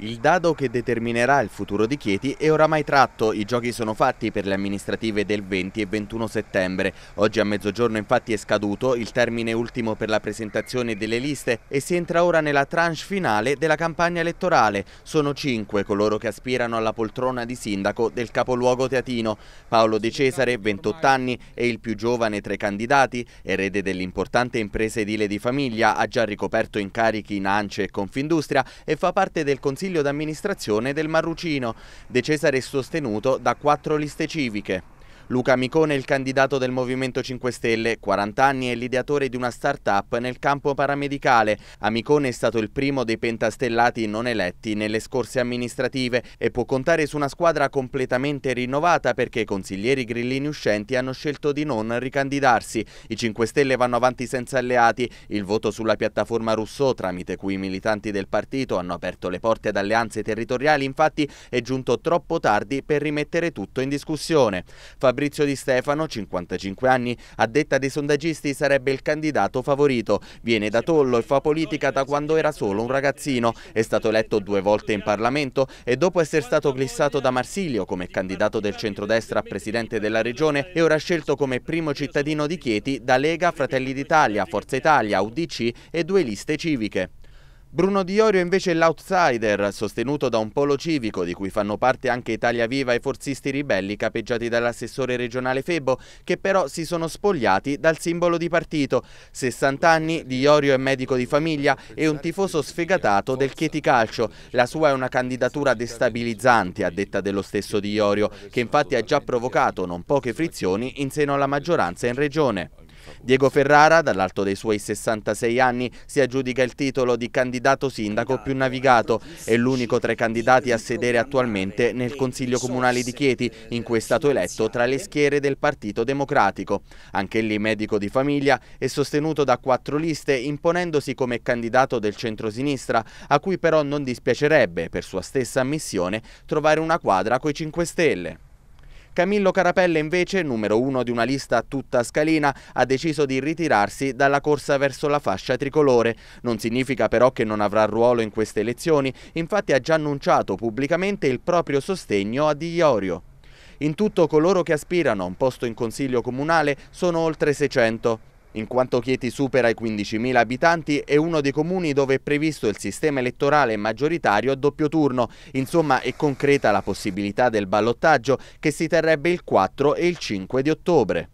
Il dado che determinerà il futuro di Chieti è oramai tratto, i giochi sono fatti per le amministrative del 20 e 21 settembre. Oggi a mezzogiorno infatti è scaduto il termine ultimo per la presentazione delle liste e si entra ora nella tranche finale della campagna elettorale. Sono cinque coloro che aspirano alla poltrona di sindaco del capoluogo teatino. Paolo De Cesare, 28 anni, è il più giovane tra i candidati, erede dell'importante impresa edile di famiglia, ha già ricoperto incarichi in Ance e Confindustria e fa parte del Consiglio consiglio d'amministrazione del Marrucino, De Cesare sostenuto da quattro liste civiche. Luca Micone è il candidato del Movimento 5 Stelle, 40 anni e l'ideatore di una start-up nel campo paramedicale. A Micone è stato il primo dei pentastellati non eletti nelle scorse amministrative e può contare su una squadra completamente rinnovata perché i consiglieri grillini uscenti hanno scelto di non ricandidarsi. I 5 Stelle vanno avanti senza alleati, il voto sulla piattaforma Rousseau tramite cui i militanti del partito hanno aperto le porte ad alleanze territoriali infatti è giunto troppo tardi per rimettere tutto in discussione. Fabio Fabrizio Di Stefano, 55 anni, a detta dei sondaggisti sarebbe il candidato favorito. Viene da Tollo e fa politica da quando era solo un ragazzino. È stato eletto due volte in Parlamento e dopo essere stato glissato da Marsilio come candidato del centrodestra a presidente della regione è ora scelto come primo cittadino di Chieti da Lega, Fratelli d'Italia, Forza Italia, UDC e due liste civiche. Bruno Diorio invece è l'outsider, sostenuto da un polo civico di cui fanno parte anche Italia Viva e forzisti ribelli capeggiati dall'assessore regionale Febo, che però si sono spogliati dal simbolo di partito. 60 anni, Diorio è medico di famiglia e un tifoso sfegatato del Chieti Calcio. La sua è una candidatura destabilizzante, a detta dello stesso Diorio, che infatti ha già provocato non poche frizioni in seno alla maggioranza in regione. Diego Ferrara, dall'alto dei suoi 66 anni, si aggiudica il titolo di candidato sindaco più navigato. È l'unico tra i candidati a sedere attualmente nel Consiglio Comunale di Chieti, in cui è stato eletto tra le schiere del Partito Democratico. Anche lì medico di famiglia, è sostenuto da quattro liste, imponendosi come candidato del centrosinistra, a cui però non dispiacerebbe, per sua stessa ammissione, trovare una quadra coi 5 Stelle. Camillo Carapelle invece, numero uno di una lista tutta scalina, ha deciso di ritirarsi dalla corsa verso la fascia tricolore. Non significa però che non avrà ruolo in queste elezioni, infatti ha già annunciato pubblicamente il proprio sostegno a Di Iorio. In tutto coloro che aspirano a un posto in consiglio comunale sono oltre 600 in quanto Chieti supera i 15.000 abitanti è uno dei comuni dove è previsto il sistema elettorale maggioritario a doppio turno. Insomma, è concreta la possibilità del ballottaggio che si terrebbe il 4 e il 5 di ottobre.